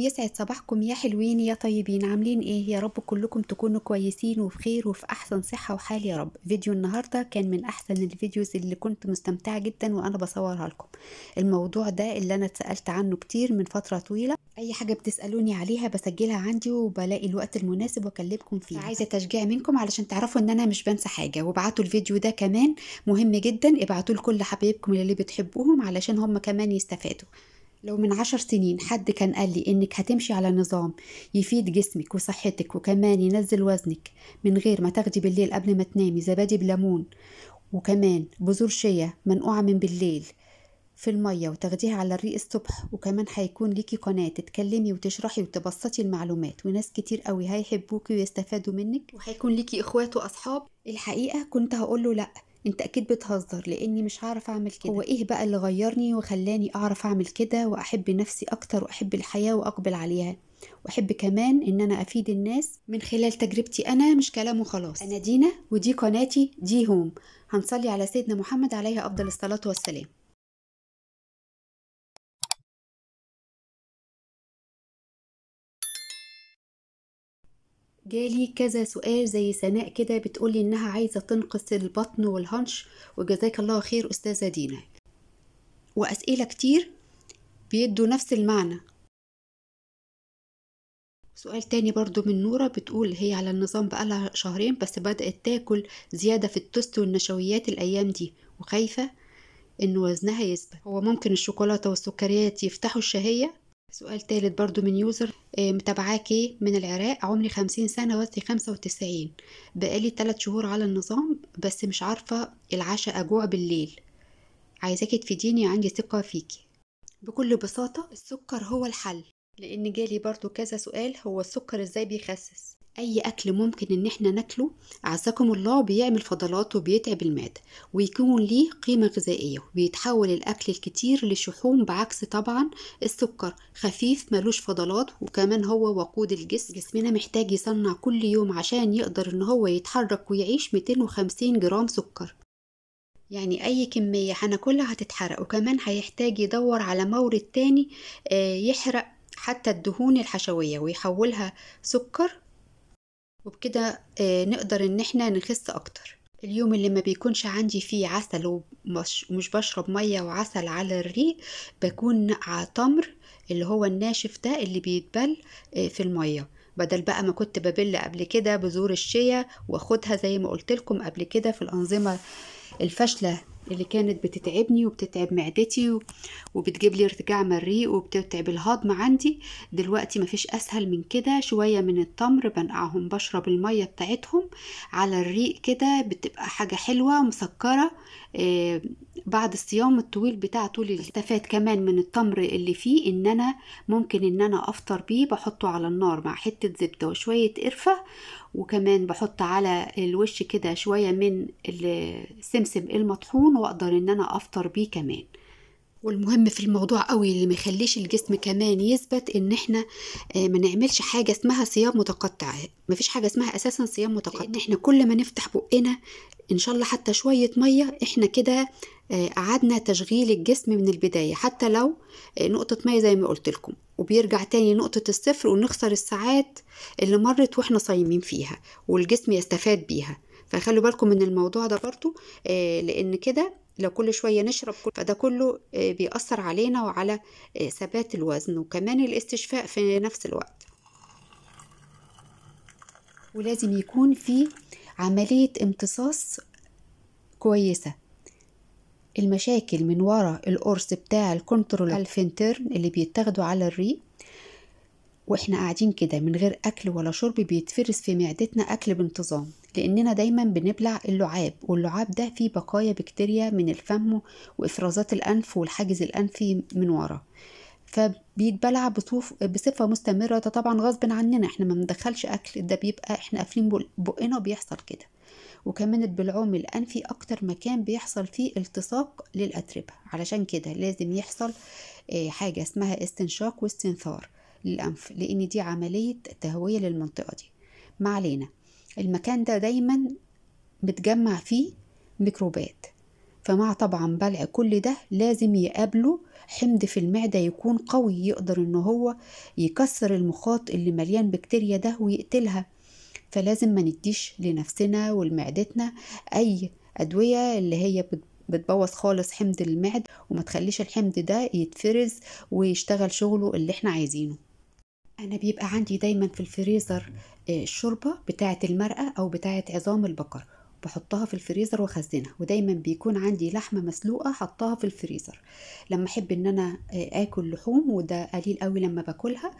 يسعد صباحكم يا حلوين يا طيبين عاملين ايه يا رب كلكم تكونوا كويسين وبخير وفي احسن صحه وحال يا رب فيديو النهارده كان من احسن الفيديوز اللي كنت مستمتعه جدا وانا بصورها لكم الموضوع ده اللي انا اتسالت عنه كتير من فتره طويله اي حاجه بتسالوني عليها بسجلها عندي وبلاقي الوقت المناسب واكلمكم فيه عايزه تشجيع منكم علشان تعرفوا ان انا مش بنسى حاجه وابعتوا الفيديو ده كمان مهم جدا ابعتوه لكل حبايبكم اللي بتحبوهم علشان هم كمان يستفادوا لو من عشر سنين حد كان قال لي إنك هتمشي على نظام يفيد جسمك وصحتك وكمان ينزل وزنك من غير ما تاخدي بالليل قبل ما تنامي زبادي بليمون وكمان بذور شيا منقوعة من بالليل في المية وتاخديها على الريق الصبح وكمان هيكون ليكي قناة تتكلمي وتشرحي وتبسطي المعلومات وناس كتير قوي هيحبوكي ويستفادوا منك وهيكون ليكي اخوات واصحاب الحقيقة كنت هقوله لأ انت اكيد بتهزر لاني مش هعرف اعمل كده هو ايه بقى اللي غيرني وخلاني اعرف اعمل كده واحب نفسي اكتر واحب الحياه واقبل عليها واحب كمان ان انا افيد الناس من خلال تجربتي انا مش كلام وخلاص انا دينا ودي قناتي دي هوم هنصلي على سيدنا محمد عليه افضل الصلاه والسلام جالي كذا سؤال زي سناء كده بتقولي انها عايزه تنقص البطن والهنش وجزاك الله خير استاذه دينا واسئله كتير بيدوا نفس المعنى سؤال تاني برضو من نورة بتقول هي على النظام بقالها شهرين بس بدأت تاكل زيادة في التوست والنشويات الأيام دي وخايفة إن وزنها يثبت هو ممكن الشوكولاتة والسكريات يفتحوا الشهية سؤال تالت برضو من يوزر آه، متابعاكي من العراق عمري خمسين سنة وزني خمسة وتسعين بقالي تلات شهور على النظام بس مش عارفة العشاء أجوع بالليل عايزاكي تفيديني عندي ثقة فيكي بكل بساطة السكر هو الحل لأن جالي برضو كذا سؤال هو السكر ازاي بيخسس اي اكل ممكن ان احنا ناكله عساكم الله بيعمل فضلات وبيتعب المعده ويكون ليه قيمه غذائيه وبيتحول الاكل الكتير لشحوم بعكس طبعا السكر خفيف ملوش فضلات وكمان هو وقود الجسم جسمنا محتاج يصنع كل يوم عشان يقدر ان هو يتحرك ويعيش 250 جرام سكر يعني أي كمية هناكلها هتتحرق وكمان هيحتاج يدور على مورد تاني آه، يحرق حتى الدهون الحشوية ويحولها سكر وبكده آه، نقدر ان احنا نخس اكتر اليوم اللي ما بيكونش عندي فيه عسل ومش بشرب مية وعسل على الريق بكون نقع تمر اللي هو الناشف ده اللي بيتبل آه، في المية بدل بقى ما كنت ببل قبل كده بذور الشيا واخدها زي ما قلت لكم قبل كده في الانظمه الفاشله اللي كانت بتتعبني وبتتعب معدتي وبتجيب لي ارتجاع مريء وبتتعب الهضم عندي دلوقتي مفيش اسهل من كده شويه من التمر بنقعهم بشرب الميه بتاعتهم على الريق كده بتبقى حاجه حلوه مسكره آه، بعد الصيام الطويل بتاع طول استفاد كمان من التمر اللي فيه ان انا ممكن ان انا افطر بيه بحطه على النار مع حته زبده وشويه قرفه وكمان بحط على الوش كده شويه من السمسم المطحون واقدر ان انا افطر بيه كمان والمهم في الموضوع قوي اللي ما يخليش الجسم كمان يثبت ان احنا آه، ما نعملش حاجه اسمها صيام متقطع ما فيش حاجه اسمها اساسا صيام متقطع ان احنا كل ما نفتح بقنا ان شاء الله حتى شويه ميه احنا كده قعدنا آه، تشغيل الجسم من البدايه حتى لو آه، نقطه ميه زي ما قلت لكم وبيرجع تاني نقطة الصفر ونخسر الساعات اللي مرت واحنا صايمين فيها والجسم يستفاد بيها فخلوا بالكم من الموضوع ده برضو لأن كده لو كل شوية نشرب كل فده كله آه، بيأثر علينا وعلى آه، ثبات الوزن وكمان الاستشفاء في نفس الوقت ولازم يكون في عملية امتصاص كويسة المشاكل من ورا القرص بتاع الكنترول الفنترن اللي بيتاخدوا على الري واحنا قاعدين كده من غير اكل ولا شرب بيتفرز في معدتنا اكل بانتظام لأننا دايما بنبلع اللعاب واللعاب ده فيه بقايا بكتيريا من الفم وإفرازات الأنف والحاجز الأنفي من ورا فبيتبلع بصفه مستمره ده طبعا غصب عننا احنا ما بندخلش اكل ده بيبقى احنا قافلين بقنا وبيحصل كده وكمان البلعوم الانفي اكتر مكان بيحصل فيه التصاق للاتربه علشان كده لازم يحصل آه، حاجه اسمها استنشاق واستنثار للانف لان دي عمليه تهويه للمنطقه دي ما علينا المكان ده دايما بتجمع فيه ميكروبات فمع طبعا بلع كل ده لازم يقابله حمض في المعدة يكون قوي يقدر ان هو يكسر المخاط اللي مليان بكتيريا ده ويقتلها فلازم ما نديش لنفسنا ولمعدتنا اي ادوية اللي هي بتبوظ خالص حمض المعد وما تخليش الحمض ده يتفرز ويشتغل شغله اللي احنا عايزينه انا بيبقى عندي دايما في الفريزر الشوربه آه، بتاعه المرقه او بتاعه عظام البقر بحطها في الفريزر واخزنها ودايما بيكون عندي لحمه مسلوقه حطها في الفريزر لما احب ان انا آه، اكل لحوم وده قليل قوي لما باكلها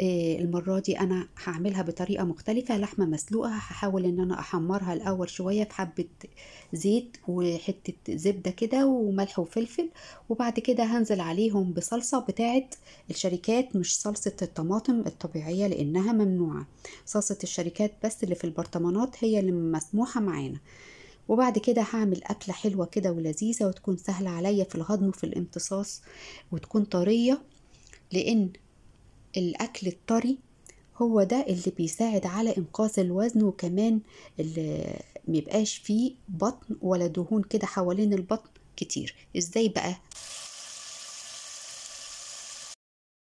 آه، المره دي انا هعملها بطريقه مختلفه لحمه مسلوقه هحاول ان انا احمرها الاول شويه في حبه زيت وحته زبده كده وملح وفلفل وبعد كده هنزل عليهم بصلصه بتاعه الشركات مش صلصه الطماطم الطبيعيه لانها ممنوعه صلصه الشركات بس اللي في البرطمانات هي اللي مسموحه معانا وبعد كده هعمل أكلة حلوة كده ولذيذة وتكون سهلة عليا في الهضم وفي الامتصاص وتكون طرية لأن الأكل الطري هو ده اللي بيساعد على إنقاذ الوزن وكمان اللي ميبقاش فيه بطن ولا دهون كده حوالين البطن كتير ازاي بقى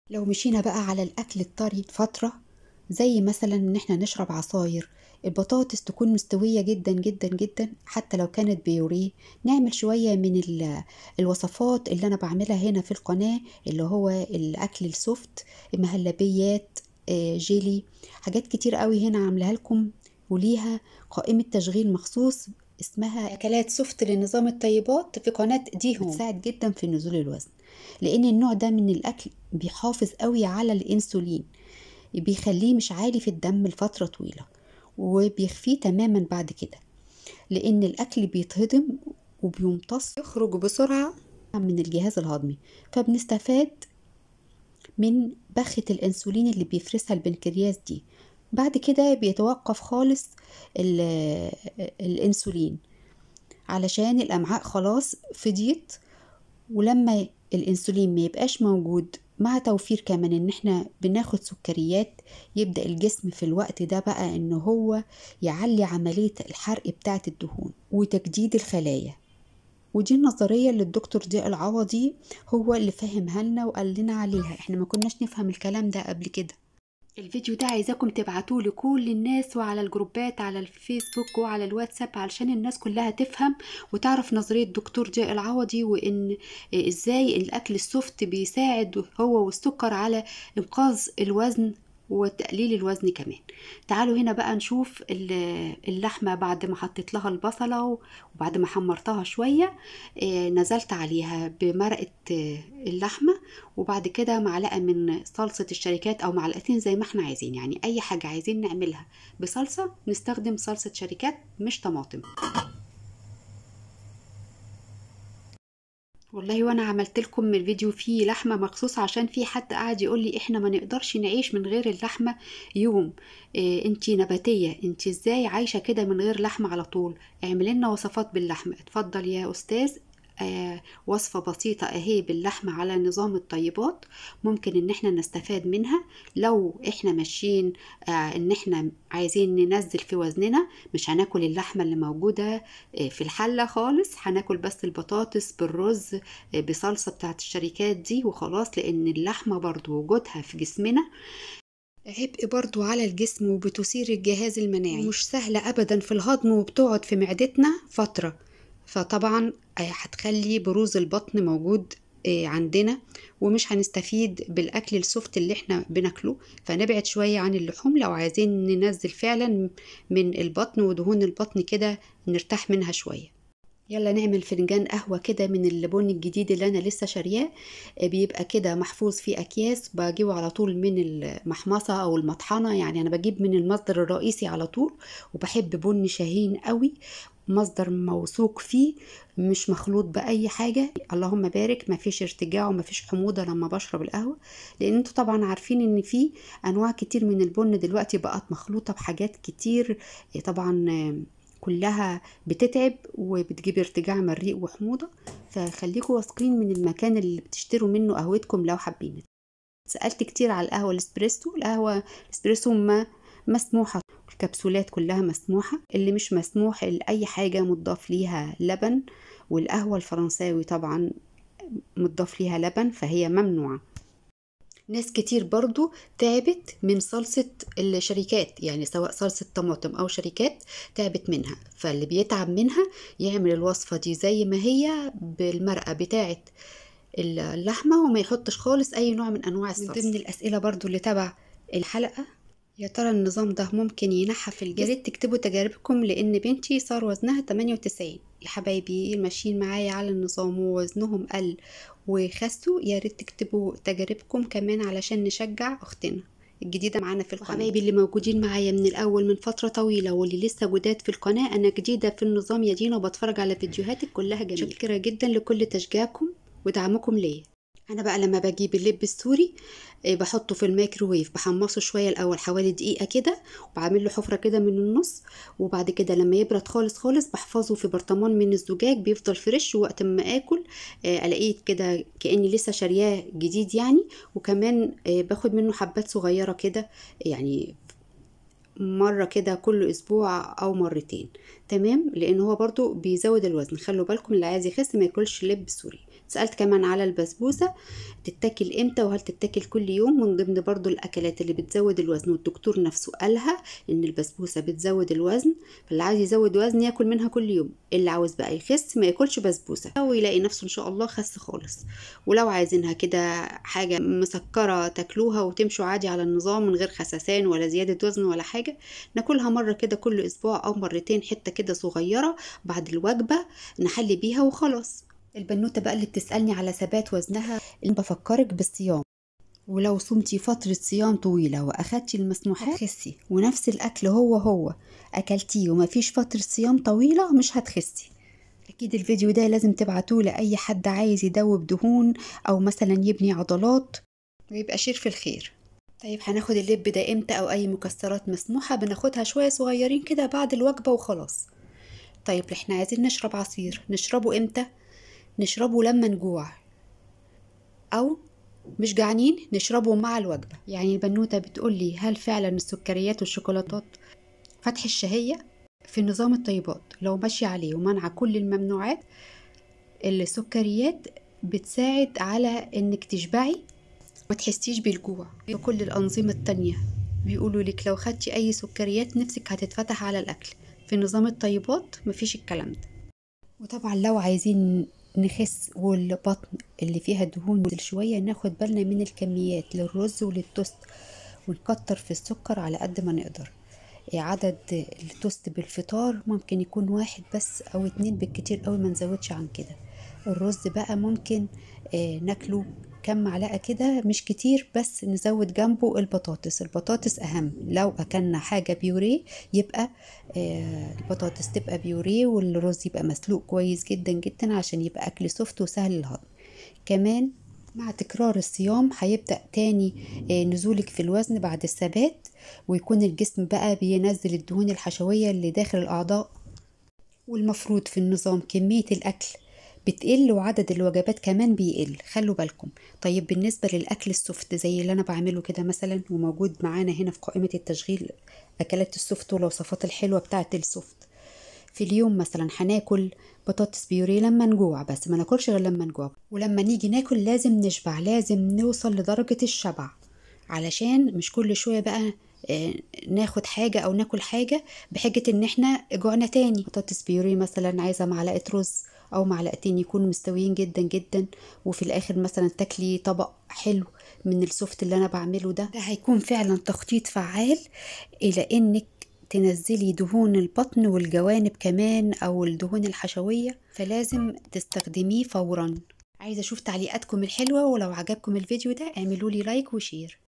لو مشينا بقى على الأكل الطري فترة زي مثلا ان احنا نشرب عصاير البطاطس تكون مستوية جدا جدا جدا حتى لو كانت بيوريه نعمل شوية من الوصفات اللي أنا بعملها هنا في القناة اللي هو الأكل السوفت مهلبيات آه، جيلي حاجات كتير قوي هنا عاملها لكم وليها قائمة تشغيل مخصوص اسمها أكلات سوفت لنظام الطيبات في قناة دي هون بتساعد جدا في نزول الوزن لأن النوع ده من الأكل بيحافظ قوي على الإنسولين بيخليه مش عالي في الدم لفترة طويلة وبيخفيه تماما بعد كده لأن الأكل بيتهضم وبيمتص يخرج بسرعة من الجهاز الهضمي فبنستفاد من بخة الأنسولين اللي بيفرزها البنكرياس دي بعد كده بيتوقف خالص الأنسولين علشان الأمعاء خلاص فضيت ولما الأنسولين ما يبقاش موجود مع توفير كمان ان احنا بناخد سكريات يبدأ الجسم في الوقت ده بقى ان هو يعلي عملية الحرق بتاعة الدهون وتجديد الخلايا ودي النظرية اللي الدكتور ضياء العوضي هو اللي فهمها لنا وقال لنا عليها احنا ما كناش نفهم الكلام ده قبل كده الفيديو ده عايزاكم تبعتوه لكل الناس وعلى الجروبات على الفيسبوك وعلى الواتساب علشان الناس كلها تفهم وتعرف نظريه دكتور جاء العوضي وان ازاي الاكل السوفت بيساعد هو والسكر على انقاذ الوزن وتقليل الوزن كمان تعالوا هنا بقى نشوف اللحمة بعد ما حطيت لها البصلة وبعد ما حمرتها شوية آه، نزلت عليها بمرقة آه، اللحمة وبعد كده معلقة من صلصة الشركات أو معلقتين زي ما احنا عايزين يعني أي حاجة عايزين نعملها بصلصة نستخدم صلصة شركات مش طماطم والله وانا عملت لكم الفيديو فيه لحمه مخصوص عشان في حد قاعد يقول لي احنا ما نقدرش نعيش من غير اللحمه يوم إيه انتي نباتيه انتي ازاي عايشه كده من غير لحمه على طول اعملي لنا وصفات باللحمه اتفضل يا استاذ آه، وصفة بسيطة أهي باللحمة على نظام الطيبات ممكن إن إحنا نستفاد منها لو إحنا ماشيين آه، إن إحنا عايزين ننزل في وزننا مش هناكل اللحمة اللي موجودة آه، في الحلة خالص هناكل بس البطاطس بالرز بصلصة بتاعت الشركات دي وخلاص لأن اللحمة برضو وجودها في جسمنا عبء برضو على الجسم وبتثير الجهاز المناعي مش سهلة أبدا في الهضم وبتقعد في معدتنا فترة فطبعا آه، هتخلي بروز البطن موجود آه، عندنا ومش هنستفيد بالاكل السوفت اللي احنا بناكله فنبعد شويه عن اللحوم لو عايزين ننزل فعلا من البطن ودهون البطن كده نرتاح منها شويه يلا نعمل فنجان قهوه كده من اللبون الجديد اللي انا لسه شارياه آه، بيبقى كده محفوظ في اكياس بجيبه على طول من المحمصه او المطحنه يعني انا بجيب من المصدر الرئيسي على طول وبحب بن شاهين قوي مصدر موثوق فيه مش مخلوط باي حاجه اللهم بارك ما فيش ارتجاع وما فيش حموضه لما بشرب القهوه لان انتوا طبعا عارفين ان في انواع كتير من البن دلوقتي بقت مخلوطه بحاجات كتير طبعا كلها بتتعب وبتجيب ارتجاع مريء وحموضه فخليكم واثقين من المكان اللي بتشتروا منه قهوتكم لو حابين سالت كتير على القهوه الاسبريسو القهوه الاسبريسو ما مسموحه الكبسولات كلها مسموحة اللي مش مسموح لأي حاجة مضاف ليها لبن والقهوة الفرنساوي طبعا مضاف ليها لبن فهي ممنوعة ناس كتير برضو تعبت من صلصة الشركات يعني سواء صلصة طماطم أو شركات تعبت منها فاللي بيتعب منها يعمل الوصفة دي زي ما هي بالمرقة بتاعة اللحمة وما يحطش خالص أي نوع من أنواع الصلصة من ضمن الأسئلة برضو اللي تبع الحلقة يا ترى النظام ده ممكن ينحف الجسم ياريت تكتبوا تجاربكم لان بنتي صار وزنها 98 حبايبي ماشيين معايا على النظام ووزنهم قل وخسوا يا ريت تكتبوا تجاربكم كمان علشان نشجع اختنا الجديده معانا في القناه حبايبي اللي موجودين معايا من الاول من فتره طويله واللي لسه جداد في القناه انا جديده في النظام يا دينا وبتفرج على فيديوهاتك كلها جميله شكرا جدا لكل تشجيعكم ودعمكم ليا انا بقى لما بجيب اللب السوري آه، بحطه في الميكروويف بحمصه شويه الاول حوالي دقيقه كده وبعمل له حفره كده من النص وبعد كده لما يبرد خالص خالص بحفظه في برطمان من الزجاج بيفضل فريش وقت ما اكل آه، الاقيه كده كاني لسه شارياه جديد يعني وكمان آه، باخد منه حبات صغيره كده يعني مره كده كل اسبوع او مرتين تمام لان هو برضو بيزود الوزن خلوا بالكم اللي عايز يخس ما ياكلش لب سوري سالت كمان على البسبوسه تتاكل امتى وهل تتاكل كل يوم من ضمن برضو الاكلات اللي بتزود الوزن والدكتور نفسه قالها ان البسبوسه بتزود الوزن فاللي عايز يزود وزن ياكل منها كل يوم اللي عاوز بقى يخس ما ياكلش بسبوسه او يلاقي نفسه ان شاء الله خس خالص ولو عايزينها كده حاجه مسكره تاكلوها وتمشوا عادي على النظام من غير خسسان ولا زياده وزن ولا حاجه ناكلها مره كده كل اسبوع او مرتين حته كده كده صغيرة بعد الوجبة نحل بيها وخلاص البنوتة بقى اللي بتسألني على ثبات وزنها بفكرك بالصيام ولو صمتي فترة صيام طويلة وأخدتي المسموحات هتخسي ونفس الأكل هو هو أكلتيه ومفيش فترة صيام طويلة مش هتخسي أكيد الفيديو ده لازم تبعتوه لأي حد عايز يدوب دهون أو مثلا يبني عضلات ويبقى شير في الخير طيب هناخد اللب ده امتى او اي مكسرات مسموحة بناخدها شوية صغيرين كده بعد الوجبة وخلاص طيب احنا عايزين نشرب عصير نشربه امتى نشربه لما نجوع او مش جعانين نشربه مع الوجبة يعني البنوتة بتقول لي هل فعلا السكريات والشوكولاتات فتح الشهية في نظام الطيبات لو ماشية عليه ومنع كل الممنوعات السكريات بتساعد على انك تشبعي ما تحسيش بالجوع وكل الأنظمة التانية بيقولوا لك لو خدتي أي سكريات نفسك هتتفتح على الأكل في نظام الطيبات مفيش الكلام ده وطبعا لو عايزين نخس والبطن اللي فيها دهون شوية ناخد بالنا من الكميات للرز وللتوست ونكتر في السكر على قد ما نقدر عدد التوست بالفطار ممكن يكون واحد بس او اتنين بالكتير قوي ما نزودش عن كده الرز بقى ممكن آه، ناكله كام معلقة كده مش كتير بس نزود جنبه البطاطس البطاطس أهم لو أكلنا حاجة بيوريه يبقى آه، البطاطس تبقى بيوريه والرز يبقى مسلوق كويس جدا جدا عشان يبقى أكل سوفت وسهل الهضم كمان مع تكرار الصيام هيبدأ تاني آه، نزولك في الوزن بعد الثبات ويكون الجسم بقى بينزل الدهون الحشوية اللي داخل الأعضاء والمفروض في النظام كمية الأكل بتقل وعدد الوجبات كمان بيقل خلوا بالكم طيب بالنسبه للاكل السوفت زي اللي انا بعمله كده مثلا وموجود معانا هنا في قائمه التشغيل اكلات السوفت والوصفات الحلوه بتاعه السوفت في اليوم مثلا هناكل بطاطس بيوري لما نجوع بس ما ناكلش غير لما نجوع ولما نيجي ناكل لازم نشبع لازم نوصل لدرجه الشبع علشان مش كل شويه بقى آه، ناخد حاجة أو ناكل حاجة بحجة إن إحنا جوعنا تاني بطاطس بيوري مثلا عايزة معلقة رز او معلقتين يكونوا مستويين جدا جدا وفي الاخر مثلا تاكلي طبق حلو من السوفت اللي انا بعمله ده ده هيكون فعلا تخطيط فعال الى انك تنزلي دهون البطن والجوانب كمان او الدهون الحشويه فلازم تستخدميه فورا عايزه اشوف تعليقاتكم الحلوه ولو عجبكم الفيديو ده اعملوا لي لايك وشير